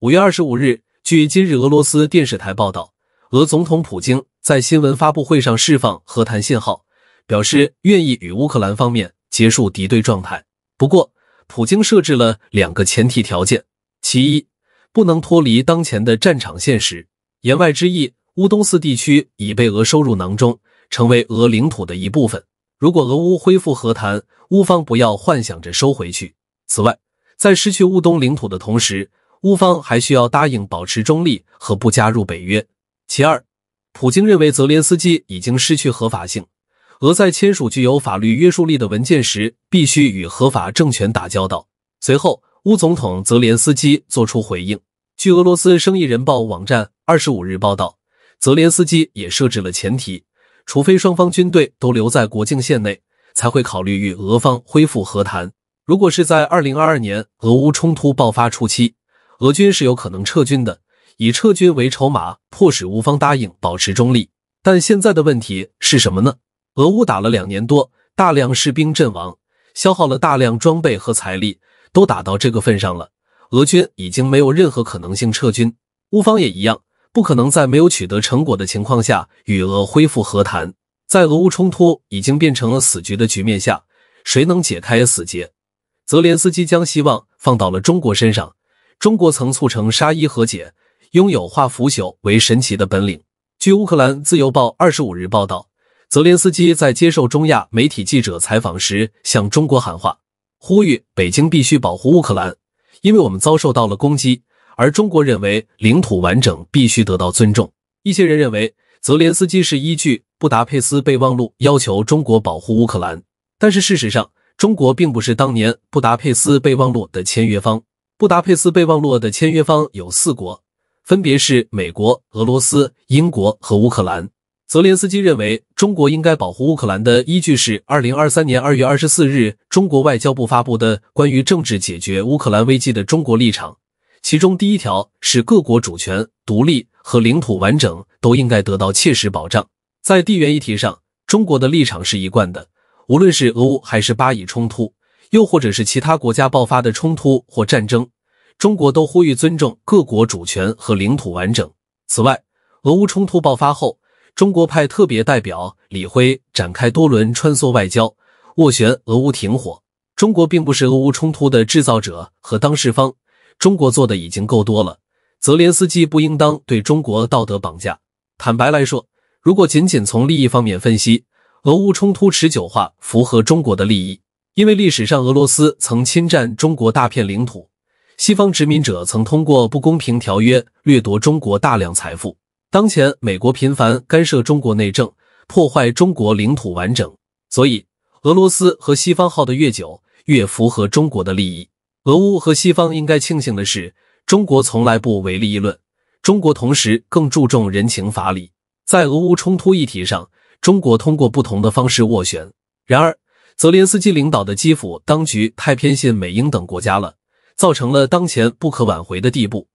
五月二十五日，据今日俄罗斯电视台报道，俄总统普京在新闻发布会上释放和谈信号，表示愿意与乌克兰方面结束敌对状态。不过，普京设置了两个前提条件：其一，不能脱离当前的战场现实。言外之意，乌东四地区已被俄收入囊中，成为俄领土的一部分。如果俄乌恢复和谈，乌方不要幻想着收回去。此外，在失去乌东领土的同时，乌方还需要答应保持中立和不加入北约。其二，普京认为泽连斯基已经失去合法性，俄在签署具有法律约束力的文件时，必须与合法政权打交道。随后，乌总统泽连斯基作出回应。据俄罗斯生意人报网站二十五日报道，泽连斯基也设置了前提，除非双方军队都留在国境线内，才会考虑与俄方恢复和谈。如果是在二零二二年俄乌冲突爆发初期。俄军是有可能撤军的，以撤军为筹码，迫使乌方答应保持中立。但现在的问题是什么呢？俄乌打了两年多，大量士兵阵亡，消耗了大量装备和财力，都打到这个份上了，俄军已经没有任何可能性撤军，乌方也一样，不可能在没有取得成果的情况下与俄恢复和谈。在俄乌冲突已经变成了死局的局面下，谁能解开死结？泽连斯基将希望放到了中国身上。中国曾促成沙伊和解，拥有化腐朽为神奇的本领。据乌克兰自由报二十五日报道，泽连斯基在接受中亚媒体记者采访时向中国喊话，呼吁北京必须保护乌克兰，因为我们遭受到了攻击。而中国认为领土完整必须得到尊重。一些人认为泽连斯基是依据《布达佩斯备忘录》要求中国保护乌克兰，但是事实上，中国并不是当年《布达佩斯备忘录》的签约方。布达佩斯备忘录的签约方有四国，分别是美国、俄罗斯、英国和乌克兰。泽连斯基认为，中国应该保护乌克兰的依据是2023年2月24日中国外交部发布的关于政治解决乌克兰危机的中国立场，其中第一条是各国主权、独立和领土完整都应该得到切实保障。在地缘议题上，中国的立场是一贯的，无论是俄乌还是巴以冲突。又或者是其他国家爆发的冲突或战争，中国都呼吁尊重各国主权和领土完整。此外，俄乌冲突爆发后，中国派特别代表李辉展开多轮穿梭外交，斡旋俄乌停火。中国并不是俄乌冲突的制造者和当事方，中国做的已经够多了。泽连斯基不应当对中国道德绑架。坦白来说，如果仅仅从利益方面分析，俄乌冲突持久化符合中国的利益。因为历史上俄罗斯曾侵占中国大片领土，西方殖民者曾通过不公平条约掠夺中国大量财富，当前美国频繁干涉中国内政，破坏中国领土完整，所以俄罗斯和西方耗得越久，越符合中国的利益。俄乌和西方应该庆幸的是，中国从来不唯利益论，中国同时更注重人情法理。在俄乌冲突议题上，中国通过不同的方式斡旋，然而。泽连斯基领导的基辅当局太偏信美英等国家了，造成了当前不可挽回的地步。